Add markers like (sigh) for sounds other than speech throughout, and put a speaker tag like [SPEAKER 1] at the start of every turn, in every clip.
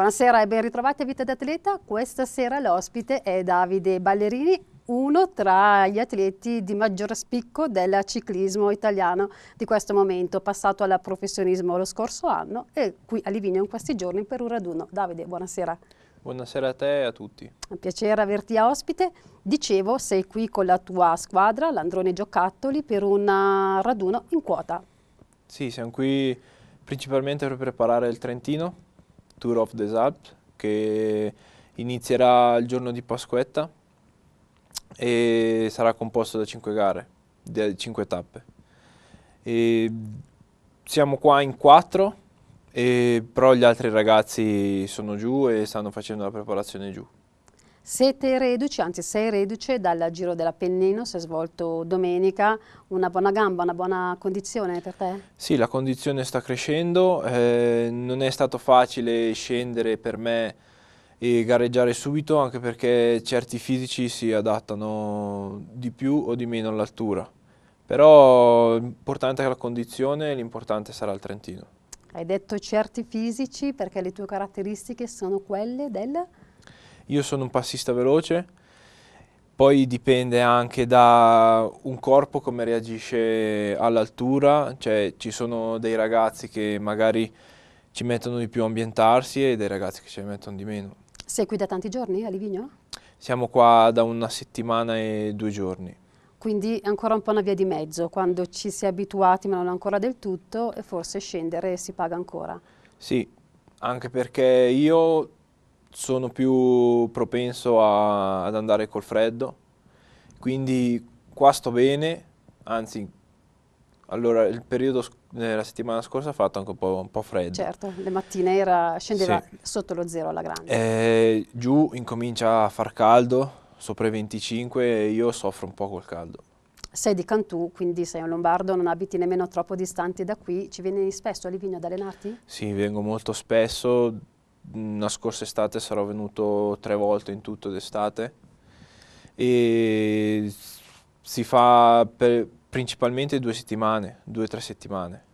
[SPEAKER 1] Buonasera e ben ritrovati a Vita d'Atleta. Questa sera l'ospite è Davide Ballerini, uno tra gli atleti di maggior spicco del ciclismo italiano di questo momento, passato al professionismo lo scorso anno e qui a Livigno in questi giorni per un raduno. Davide, buonasera.
[SPEAKER 2] Buonasera a te e a tutti. È
[SPEAKER 1] Un piacere averti a ospite. Dicevo, sei qui con la tua squadra, l'Androne Giocattoli, per un eh, raduno in quota.
[SPEAKER 2] Sì, siamo qui principalmente per preparare il Trentino, Tour of the Alps che inizierà il giorno di Pasquetta e sarà composto da 5 gare, da 5 tappe. E siamo qua in 4, però gli altri ragazzi sono giù e stanno facendo la preparazione giù.
[SPEAKER 1] Siete reduci, anzi sei reduce dal Giro dell'Appennino, si è svolto domenica, una buona gamba, una buona condizione per te?
[SPEAKER 2] Sì, la condizione sta crescendo, eh, non è stato facile scendere per me e gareggiare subito anche perché certi fisici si adattano di più o di meno all'altura, però l'importante è la condizione e l'importante sarà il Trentino.
[SPEAKER 1] Hai detto certi fisici perché le tue caratteristiche sono quelle del
[SPEAKER 2] io sono un passista veloce, poi dipende anche da un corpo come reagisce all'altura, cioè ci sono dei ragazzi che magari ci mettono di più a ambientarsi e dei ragazzi che ci mettono di meno.
[SPEAKER 1] Sei qui da tanti giorni a Livigno?
[SPEAKER 2] Siamo qua da una settimana e due giorni.
[SPEAKER 1] Quindi ancora un po' una via di mezzo, quando ci si è abituati ma non ancora del tutto e forse scendere si paga ancora.
[SPEAKER 2] Sì, anche perché io sono più propenso a, ad andare col freddo, quindi qua sto bene, anzi, allora il periodo della settimana scorsa ha fatto anche un po', un po freddo.
[SPEAKER 1] Certo, le mattine era, scendeva sì. sotto lo zero alla grande.
[SPEAKER 2] Eh, giù incomincia a far caldo, sopra i 25 e io soffro un po' col caldo.
[SPEAKER 1] Sei di Cantù, quindi sei un lombardo, non abiti nemmeno troppo distanti da qui. Ci vieni spesso a Livigno ad allenarti?
[SPEAKER 2] Sì, vengo molto spesso, la scorsa estate sarò venuto tre volte in tutto d'estate e si fa per, principalmente due settimane, due o tre settimane.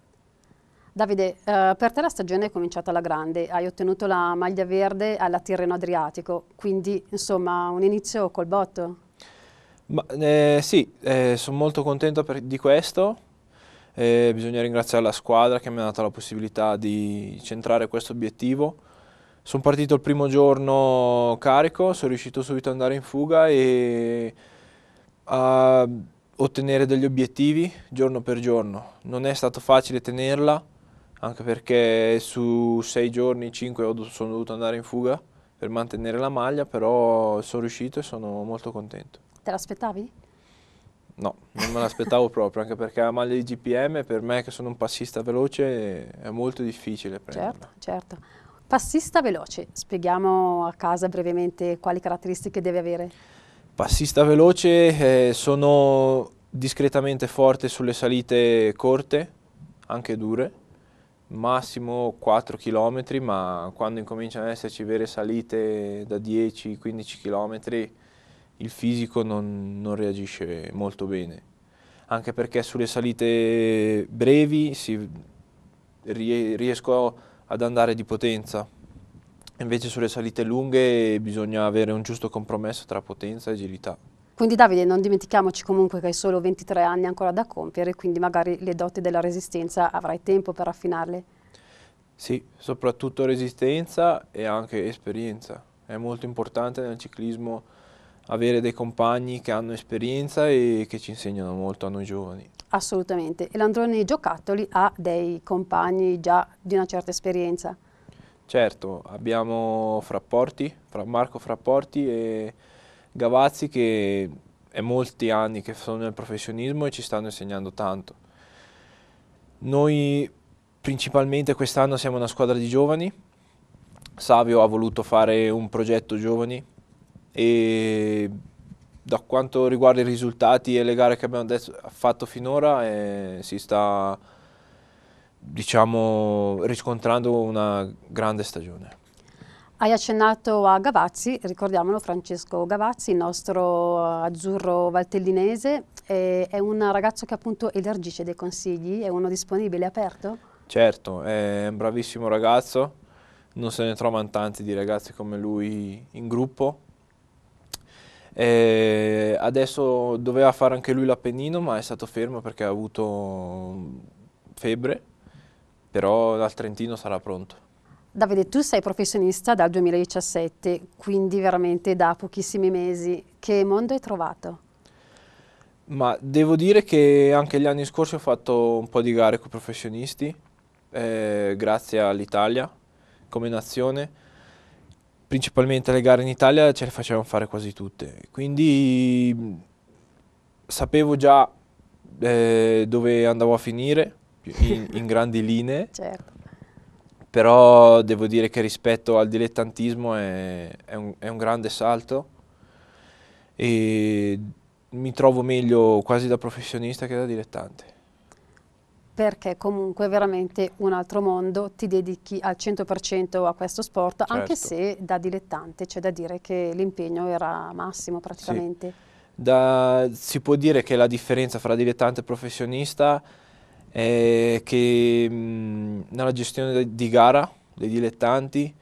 [SPEAKER 1] Davide, eh, per te la stagione è cominciata alla grande, hai ottenuto la maglia verde alla Tirreno Adriatico, quindi insomma un inizio col botto.
[SPEAKER 2] Ma, eh, sì, eh, sono molto contento per, di questo, eh, bisogna ringraziare la squadra che mi ha dato la possibilità di centrare questo obiettivo sono partito il primo giorno carico, sono riuscito subito ad andare in fuga e a ottenere degli obiettivi giorno per giorno. Non è stato facile tenerla, anche perché su sei giorni, cinque sono dovuto andare in fuga per mantenere la maglia, però sono riuscito e sono molto contento.
[SPEAKER 1] Te l'aspettavi?
[SPEAKER 2] No, non me l'aspettavo (laughs) proprio, anche perché la maglia di GPM per me che sono un passista veloce è molto difficile prenderla.
[SPEAKER 1] Certo, certo. Passista veloce, spieghiamo a casa brevemente quali caratteristiche deve avere.
[SPEAKER 2] Passista veloce, eh, sono discretamente forte sulle salite corte, anche dure, massimo 4 km, ma quando incominciano ad esserci vere salite da 10-15 km il fisico non, non reagisce molto bene, anche perché sulle salite brevi si, riesco a ad andare di potenza. Invece sulle salite lunghe bisogna avere un giusto compromesso tra potenza e agilità.
[SPEAKER 1] Quindi Davide, non dimentichiamoci comunque che hai solo 23 anni ancora da compiere, quindi magari le doti della resistenza avrai tempo per affinarle.
[SPEAKER 2] Sì, soprattutto resistenza e anche esperienza. È molto importante nel ciclismo avere dei compagni che hanno esperienza e che ci insegnano molto a noi giovani.
[SPEAKER 1] Assolutamente. E l'Androne Giocattoli ha dei compagni già di una certa esperienza.
[SPEAKER 2] Certo, abbiamo Frapporti, Marco Frapporti e Gavazzi che è molti anni che sono nel professionismo e ci stanno insegnando tanto. Noi principalmente quest'anno siamo una squadra di giovani, Savio ha voluto fare un progetto giovani e da quanto riguarda i risultati e le gare che abbiamo detto, fatto finora eh, si sta diciamo, riscontrando una grande stagione.
[SPEAKER 1] Hai accennato a Gavazzi, ricordiamolo Francesco Gavazzi, il nostro azzurro valtellinese, eh, è un ragazzo che appunto elargisce dei consigli, è uno disponibile, aperto?
[SPEAKER 2] Certo, è un bravissimo ragazzo, non se ne trovano tanti di ragazzi come lui in gruppo, e eh, adesso doveva fare anche lui l'Appennino ma è stato fermo perché ha avuto febbre, però dal Trentino sarà pronto.
[SPEAKER 1] Davide, tu sei professionista dal 2017, quindi veramente da pochissimi mesi. Che mondo hai trovato?
[SPEAKER 2] Ma devo dire che anche gli anni scorsi ho fatto un po' di gare con professionisti, eh, grazie all'Italia come nazione principalmente le gare in Italia ce le facevano fare quasi tutte, quindi sapevo già eh, dove andavo a finire in, in (laughs) grandi linee, certo. però devo dire che rispetto al dilettantismo è, è, un, è un grande salto e mi trovo meglio quasi da professionista che da dilettante
[SPEAKER 1] perché comunque veramente un altro mondo, ti dedichi al 100% a questo sport, certo. anche se da dilettante, c'è da dire che l'impegno era massimo praticamente. Sì.
[SPEAKER 2] Da, si può dire che la differenza fra dilettante e professionista è che mh, nella gestione di gara dei dilettanti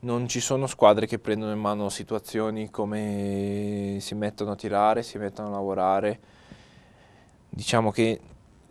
[SPEAKER 2] non ci sono squadre che prendono in mano situazioni come si mettono a tirare, si mettono a lavorare. Diciamo che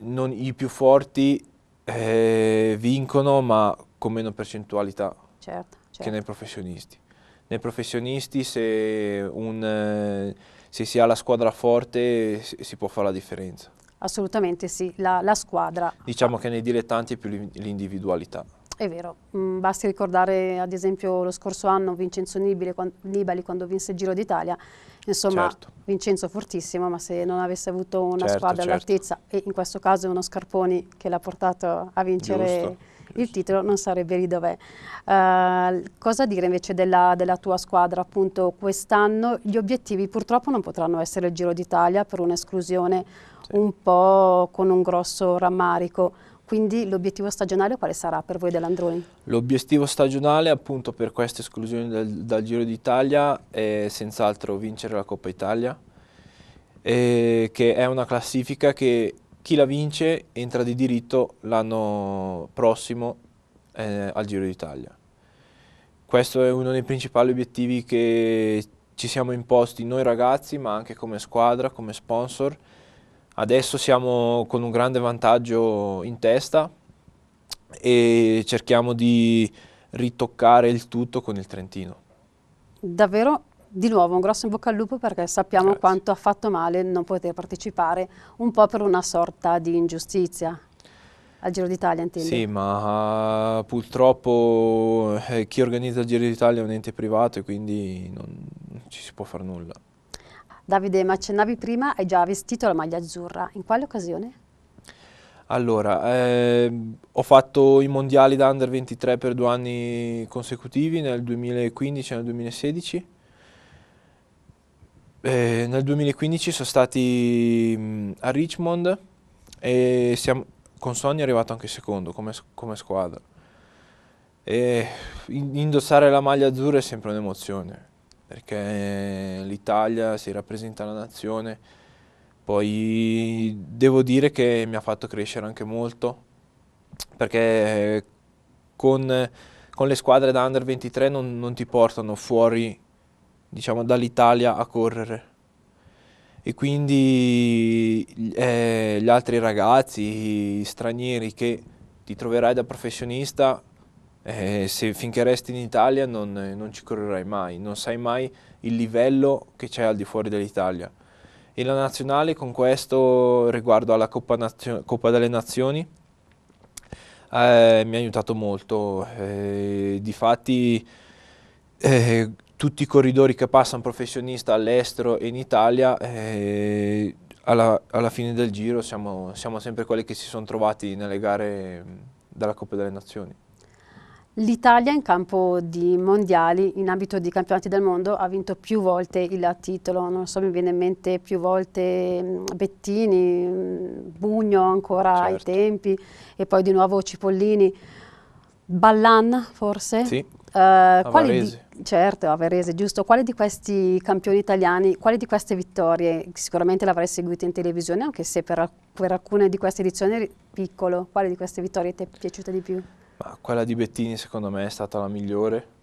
[SPEAKER 2] non i più forti eh, vincono ma con meno percentualità certo, certo. che nei certo. professionisti. Nei professionisti se, un, eh, se, si ha la squadra forte si può fare la differenza.
[SPEAKER 1] Assolutamente sì, la, la squadra.
[SPEAKER 2] Diciamo che nei dilettanti è più l'individualità.
[SPEAKER 1] È vero, mm, basti ricordare ad esempio lo scorso anno Vincenzo Nibali quando, Nibali, quando vinse il Giro d'Italia, insomma certo. Vincenzo fortissimo ma se non avesse avuto una certo, squadra certo. all'altezza e in questo caso uno Scarponi che l'ha portato a vincere giusto, giusto. il titolo non sarebbe lì dov'è. Uh, cosa dire invece della, della tua squadra appunto quest'anno? Gli obiettivi purtroppo non potranno essere il Giro d'Italia per un'esclusione sì. un po' con un grosso rammarico quindi l'obiettivo stagionale quale sarà per voi dell'Androni?
[SPEAKER 2] L'obiettivo stagionale appunto per questa esclusione del, dal Giro d'Italia è senz'altro vincere la Coppa Italia, eh, che è una classifica che chi la vince entra di diritto l'anno prossimo eh, al Giro d'Italia. Questo è uno dei principali obiettivi che ci siamo imposti noi ragazzi, ma anche come squadra, come sponsor, Adesso siamo con un grande vantaggio in testa e cerchiamo di ritoccare il tutto con il Trentino.
[SPEAKER 1] Davvero di nuovo un grosso in bocca al lupo perché sappiamo Grazie. quanto ha fatto male non poter partecipare un po' per una sorta di ingiustizia. Al Giro d'Italia intendo. Sì,
[SPEAKER 2] ma uh, purtroppo eh, chi organizza il Giro d'Italia è un ente privato e quindi non ci si può fare nulla.
[SPEAKER 1] Davide, ma accennavi prima, hai già vestito la maglia azzurra, in quale occasione?
[SPEAKER 2] Allora, eh, ho fatto i mondiali da under 23 per due anni consecutivi, nel 2015 e nel 2016. Eh, nel 2015 sono stati mm, a Richmond e siamo, con Sonny è arrivato anche secondo come, come squadra. E indossare la maglia azzurra è sempre un'emozione perché l'Italia si rappresenta la nazione, poi devo dire che mi ha fatto crescere anche molto, perché con, con le squadre da under 23 non, non ti portano fuori diciamo, dall'Italia a correre e quindi eh, gli altri ragazzi stranieri che ti troverai da professionista eh, se finché resti in Italia non, non, ci correrai mai, non sai mai il livello che c'è al di fuori dell'Italia. E la nazionale con questo riguardo alla Coppa, Nazio Coppa delle Nazioni eh, mi ha aiutato molto. Eh, difatti eh, tutti i corridori che passano professionista all'estero e in Italia eh, alla, alla, fine del giro siamo, siamo sempre quelli che si sono trovati nelle gare della Coppa delle Nazioni.
[SPEAKER 1] L'Italia in campo di mondiali, in ambito di campionati del mondo, ha vinto più volte il titolo, non so, mi viene in mente più volte Bettini, Bugno ancora certo. ai tempi e poi di nuovo Cipollini, Ballan forse? Sì, uh, di, certo, Averese, giusto. Quale di questi campioni italiani, quali di queste vittorie, sicuramente l'avrai seguita in televisione, anche se per, per alcune di queste edizioni eri piccolo, quale di queste vittorie ti è piaciuta di più?
[SPEAKER 2] Ma quella di Bettini secondo me è stata la migliore.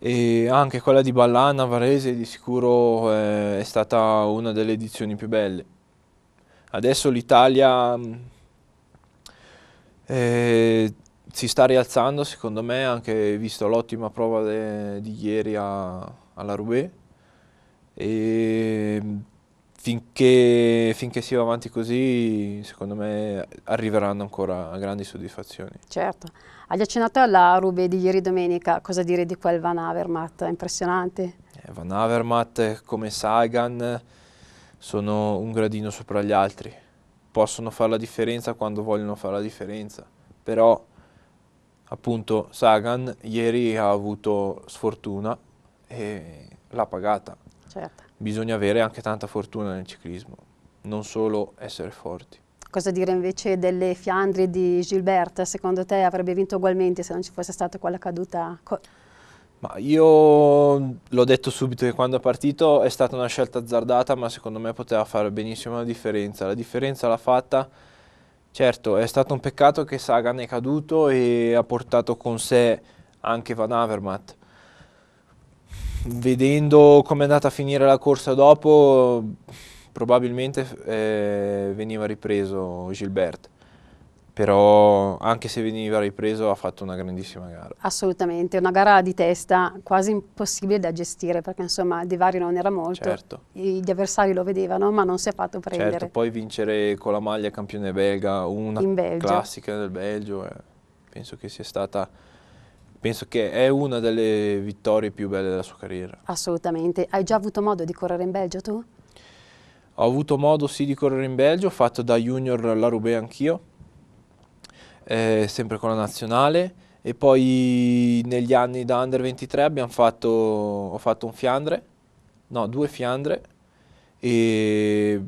[SPEAKER 2] E anche quella di Ballana, Varese, di sicuro è, eh, è stata una delle edizioni più belle. Adesso l'Italia mm, eh, si sta rialzando, secondo me, anche visto l'ottima prova di ieri a, alla Roubaix. E mm, finché, finché si va avanti così, secondo me arriveranno ancora a grandi soddisfazioni.
[SPEAKER 1] Certo. Hai accennato alla Rube di ieri domenica, cosa dire di quel Van Avermaet? Impressionante.
[SPEAKER 2] Eh, Van Avermaet come Sagan sono un gradino sopra gli altri, possono fare la differenza quando vogliono fare la differenza, però appunto Sagan ieri ha avuto sfortuna e l'ha pagata. Certo bisogna avere anche tanta fortuna nel ciclismo, non solo essere forti.
[SPEAKER 1] Cosa dire invece delle Fiandre di Gilbert? Secondo te avrebbe vinto ugualmente se non ci fosse stata quella caduta?
[SPEAKER 2] Ma io l'ho detto subito che quando è partito è stata una scelta azzardata, ma secondo me poteva fare benissimo la differenza. La differenza l'ha fatta, certo, è stato un peccato che Sagan è caduto e ha portato con sé anche Van Avermaet, vedendo come è andata a finire la corsa dopo, probabilmente eh, veniva ripreso Gilbert. Però anche se veniva ripreso ha fatto una grandissima gara.
[SPEAKER 1] Assolutamente, una gara di testa quasi impossibile da gestire perché insomma il divario non era molto, certo. gli avversari lo vedevano ma non si è fatto prendere. Certo,
[SPEAKER 2] poi vincere con la maglia campione belga una classica del Belgio eh, penso che sia stata penso che è una delle vittorie più belle della sua carriera.
[SPEAKER 1] Assolutamente. Hai già avuto modo di correre in Belgio tu?
[SPEAKER 2] Ho avuto modo sì di correre in Belgio, ho fatto da junior la Roubaix anch'io, eh, sempre con la nazionale e poi negli anni da under 23 fatto, ho fatto un Fiandre, no due Fiandre e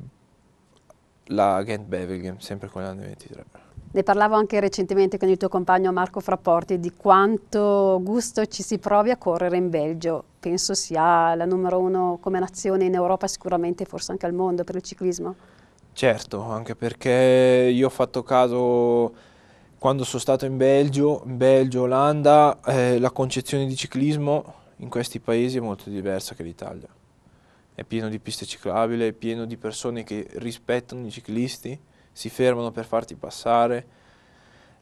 [SPEAKER 2] la Gent Bevelgem sempre con Under 23.
[SPEAKER 1] Ne parlavo anche recentemente con il tuo compagno Marco Frapporti di quanto gusto ci si provi a correre in Belgio. Penso sia la numero uno come nazione in Europa, sicuramente forse anche al mondo per il ciclismo.
[SPEAKER 2] Certo, anche perché io ho fatto caso quando sono stato in Belgio, in Belgio, Olanda, eh, la concezione di ciclismo in questi paesi è molto diversa che l'Italia. È pieno di piste ciclabili, è pieno di persone che rispettano i ciclisti si fermano per farti passare,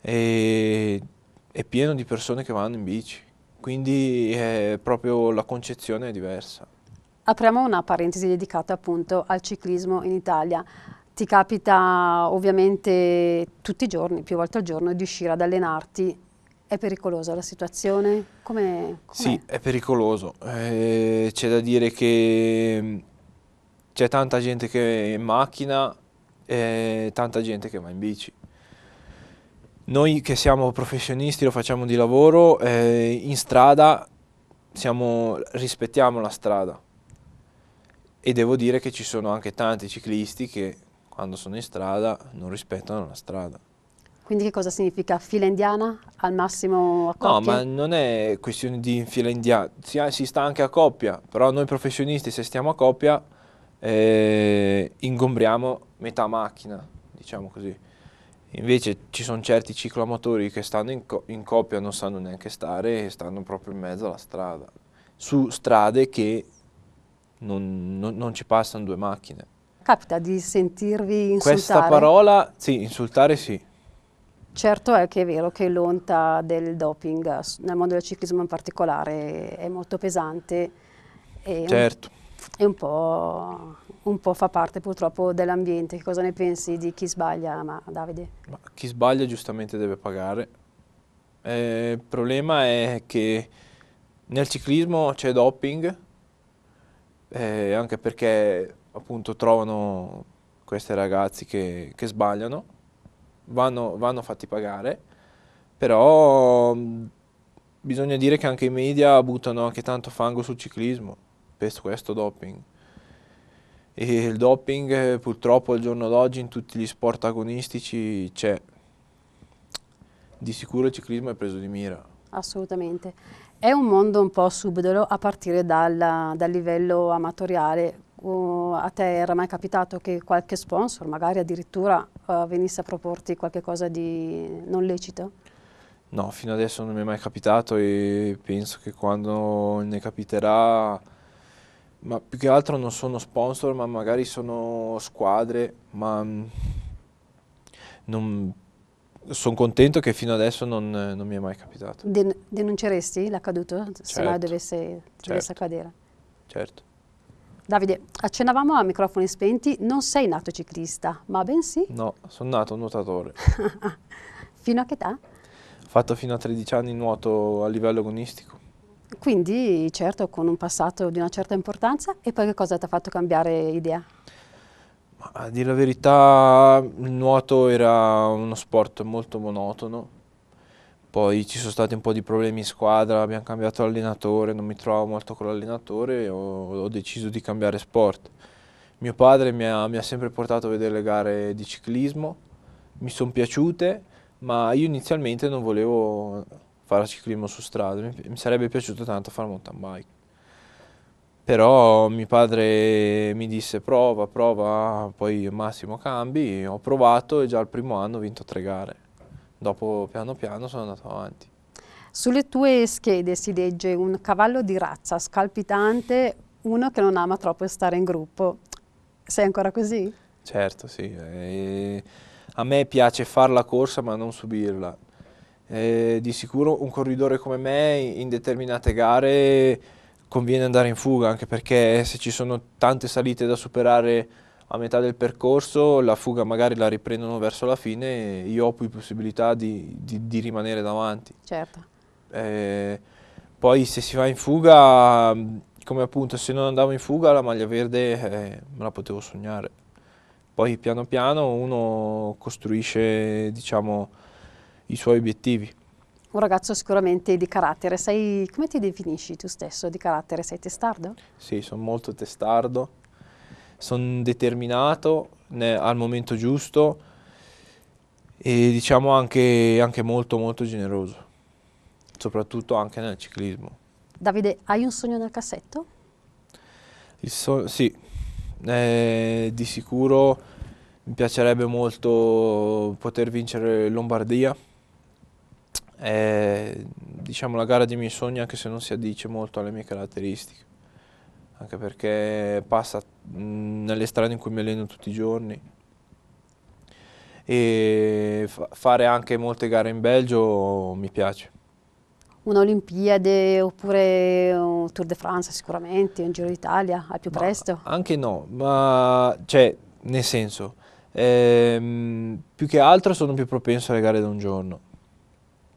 [SPEAKER 2] e, è pieno di persone che vanno in bici, quindi è proprio la concezione è diversa.
[SPEAKER 1] Apriamo una parentesi dedicata appunto al ciclismo in Italia. Ti capita ovviamente tutti i giorni, più volte al giorno, di uscire ad allenarti. È pericolosa la situazione? Com è,
[SPEAKER 2] Sì, è pericoloso. Eh, c'è da dire che mm, c'è tanta gente che è in macchina e tanta gente che va in bici. Noi che siamo professionisti, lo facciamo di lavoro, eh, in strada siamo, rispettiamo la strada e devo dire che ci sono anche tanti ciclisti che quando sono in strada non rispettano la strada.
[SPEAKER 1] Quindi che cosa significa fila indiana? Al massimo a coppia? No, ma
[SPEAKER 2] non è questione di fila indiana, si, si sta anche a coppia, però noi professionisti se stiamo a coppia eh, ingombriamo metà macchina, diciamo così. Invece ci sono certi ciclomotori che stanno in, co in coppia, non sanno neanche stare e stanno proprio in mezzo alla strada, su strade che non, non, non ci passano due macchine.
[SPEAKER 1] Capita di sentirvi insultare? Questa
[SPEAKER 2] parola, sì, insultare sì.
[SPEAKER 1] Certo è che è vero che l'onta del doping nel mondo del ciclismo in particolare è molto pesante. E certo è un po', un po', fa parte purtroppo dell'ambiente. Che cosa ne pensi di chi sbaglia, ma, Davide?
[SPEAKER 2] Ma chi sbaglia giustamente deve pagare. Eh, il problema è che nel ciclismo c'è doping, eh, anche perché appunto trovano questi ragazzi che, che sbagliano, vanno, vanno fatti pagare, però mm, bisogna dire che anche i media buttano anche tanto fango sul ciclismo per questo doping. E il doping eh, purtroppo al giorno d'oggi in tutti gli sport agonistici c'è. Di sicuro il ciclismo è preso di mira.
[SPEAKER 1] Assolutamente. È un mondo un po' subdolo a partire dal, dal livello amatoriale. Uh, a te era mai capitato che qualche sponsor magari addirittura uh, venisse a proporti qualcosa di non lecito?
[SPEAKER 2] No, fino adesso non mi è mai capitato e penso che quando ne capiterà ma più che altro non sono sponsor, ma magari sono squadre, ma mm, non, sono contento che fino adesso non, non mi è mai capitato.
[SPEAKER 1] Den denunceresti l'accaduto certo. se no certo. dovesse, certo. dovesse accadere? Certo. Davide, accennavamo a microfoni spenti, non sei nato ciclista, ma bensì?
[SPEAKER 2] No, sono nato nuotatore.
[SPEAKER 1] (laughs) fino a che età? Ho
[SPEAKER 2] fatto fino a 13 anni nuoto a livello agonistico
[SPEAKER 1] quindi certo con un passato di una certa importanza e poi che cosa ti ha fatto cambiare idea?
[SPEAKER 2] A dire la verità il nuoto era uno sport molto monotono, poi ci sono stati un po' di problemi in squadra, abbiamo cambiato allenatore, non mi trovavo molto con l'allenatore e ho, ho, deciso di cambiare sport. Mio padre mi ha, mi ha sempre portato a vedere le gare di ciclismo, mi sono piaciute, ma io inizialmente non volevo fare ciclismo su strada, mi, mi sarebbe piaciuto tanto fare mountain bike. Però mio padre mi disse prova, prova, poi massimo cambi, ho provato e già il primo anno ho vinto tre gare. Dopo piano piano sono andato avanti.
[SPEAKER 1] Sulle tue schede si legge un cavallo di razza scalpitante, uno che non ama troppo stare in gruppo. Sei ancora così?
[SPEAKER 2] Certo, sì. Eh, e a me piace fare la corsa ma non subirla. Eh, di sicuro un corridore come me in determinate gare conviene andare in fuga, anche perché se ci sono tante salite da superare a metà del percorso, la fuga magari la riprendono verso la fine e io ho più possibilità di, di, di rimanere davanti. Certo. Eh, poi se si va in fuga, come appunto se non andavo in fuga la maglia verde eh, me la potevo sognare. Poi piano piano uno costruisce, diciamo, i suoi obiettivi.
[SPEAKER 1] Un ragazzo sicuramente di carattere, sei, come ti definisci tu stesso di carattere? Sei testardo?
[SPEAKER 2] Sì, sono molto testardo, sono determinato al momento giusto e diciamo anche, anche molto molto generoso, soprattutto anche nel ciclismo.
[SPEAKER 1] Davide, hai un sogno nel cassetto?
[SPEAKER 2] So sì, eh, di sicuro mi piacerebbe molto poter vincere Lombardia è diciamo, la gara di miei sogni anche se non si addice molto alle mie caratteristiche, anche perché passa nelle strade in cui mi alleno tutti i giorni e fa fare anche molte gare in Belgio mi piace.
[SPEAKER 1] un'Olimpiade oppure un Tour de France sicuramente, un Giro d'Italia al più ma presto?
[SPEAKER 2] Anche no, ma cioè nel senso, ehm, più che altro sono più propenso alle gare da un giorno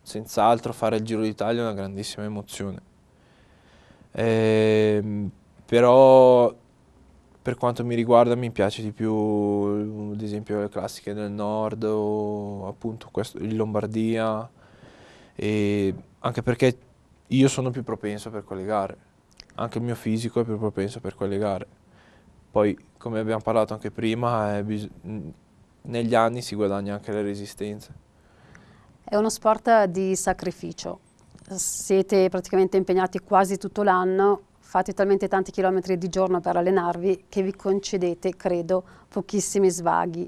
[SPEAKER 2] senz'altro fare il Giro d'Italia è una grandissima emozione. Eh, però per quanto mi riguarda mi piace di più ad esempio le classiche del nord o appunto questo, in Lombardia anche perché io sono più propenso per quelle gare anche il mio fisico è più propenso per quelle gare poi come abbiamo parlato anche prima eh, negli anni si guadagna anche le resistenze
[SPEAKER 1] è uno sport di sacrificio. Siete praticamente impegnati quasi tutto l'anno, fate talmente tanti chilometri di giorno per allenarvi che vi concedete, credo, pochissimi svaghi.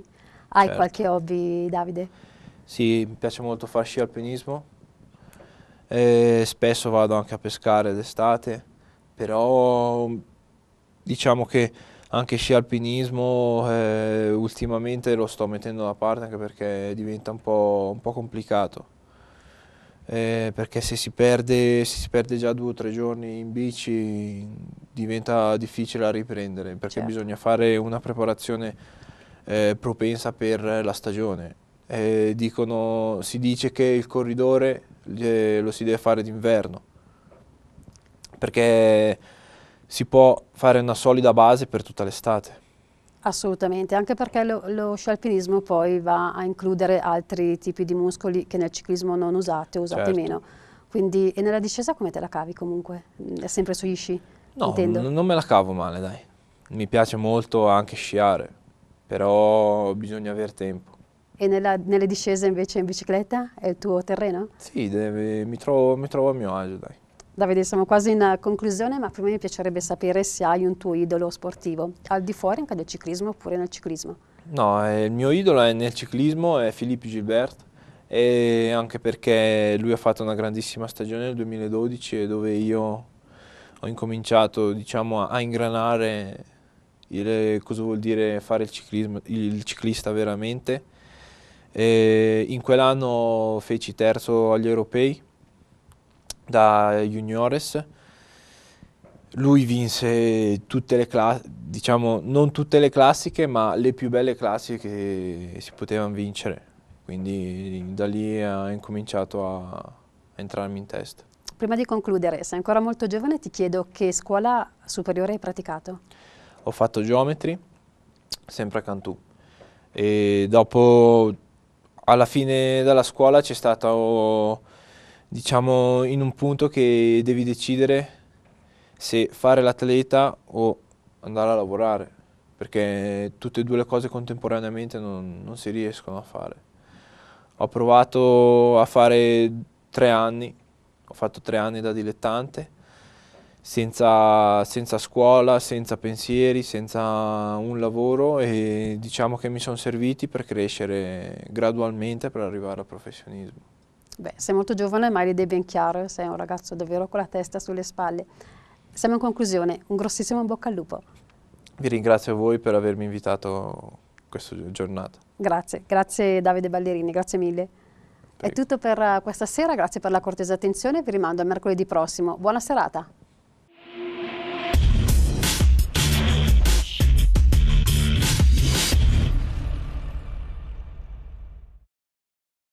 [SPEAKER 1] Hai certo. qualche hobby, Davide?
[SPEAKER 2] Sì, mi piace molto far sci alpinismo. E spesso vado anche a pescare d'estate, però diciamo che anche sci alpinismo eh, ultimamente lo sto mettendo da parte anche perché diventa un po', un po complicato. Eh, perché se si, perde, se si, perde, già due o tre giorni in bici diventa difficile a riprendere perché certo. bisogna fare una preparazione eh, propensa per la stagione. Eh, dicono, si dice che il corridore eh, lo si deve fare d'inverno perché si può fare una solida base per tutta l'estate.
[SPEAKER 1] Assolutamente, anche perché lo, lo, scialpinismo poi va a includere altri tipi di muscoli che nel ciclismo non usate, o usate certo. meno. Quindi, e nella discesa come te la cavi comunque? È sempre sugli sci? No, non
[SPEAKER 2] me la cavo male, dai. Mi piace molto anche sciare, però bisogna avere tempo.
[SPEAKER 1] E nella, nelle discese invece in bicicletta è il tuo terreno?
[SPEAKER 2] Sì, deve, mi, trovo, mi trovo a mio agio, dai.
[SPEAKER 1] Davide, siamo quasi in eh, conclusione, ma prima mi piacerebbe sapere se hai un tuo idolo sportivo, al di fuori anche del ciclismo oppure nel ciclismo.
[SPEAKER 2] No, eh, il mio idolo è nel ciclismo è Filippo Gilbert, e anche perché lui ha fatto una grandissima stagione nel 2012 dove io ho incominciato diciamo, a ingranare il, cosa vuol dire fare il, ciclismo, il ciclista veramente. E in quell'anno feci terzo agli europei da juniores. Lui vinse tutte le classiche, diciamo non tutte le classiche, ma le più belle classiche che si potevano vincere. Quindi da lì ha incominciato a entrarmi in testa.
[SPEAKER 1] Prima di concludere, sei ancora molto giovane, ti chiedo che scuola superiore hai praticato?
[SPEAKER 2] Ho fatto geometri, sempre a Cantù. E dopo, alla fine della scuola c'è stato diciamo in un punto che devi decidere se fare l'atleta o andare a lavorare, perché tutte e due le cose contemporaneamente non, non si riescono a fare. Ho provato a fare tre anni, ho fatto tre anni da dilettante, senza, senza, scuola, senza pensieri, senza un lavoro e diciamo che mi sono serviti per crescere gradualmente per arrivare al professionismo.
[SPEAKER 1] Beh, sei molto giovane ma hai le idee ben chiare, sei un ragazzo davvero con la testa sulle spalle. Siamo in conclusione, un grossissimo in bocca al lupo.
[SPEAKER 2] Vi ringrazio a voi per avermi invitato questa giornata.
[SPEAKER 1] Grazie, grazie Davide Ballerini, grazie mille. Prego. È tutto per eh, questa sera, grazie per la cortesa attenzione, vi rimando a mercoledì prossimo. Buona serata.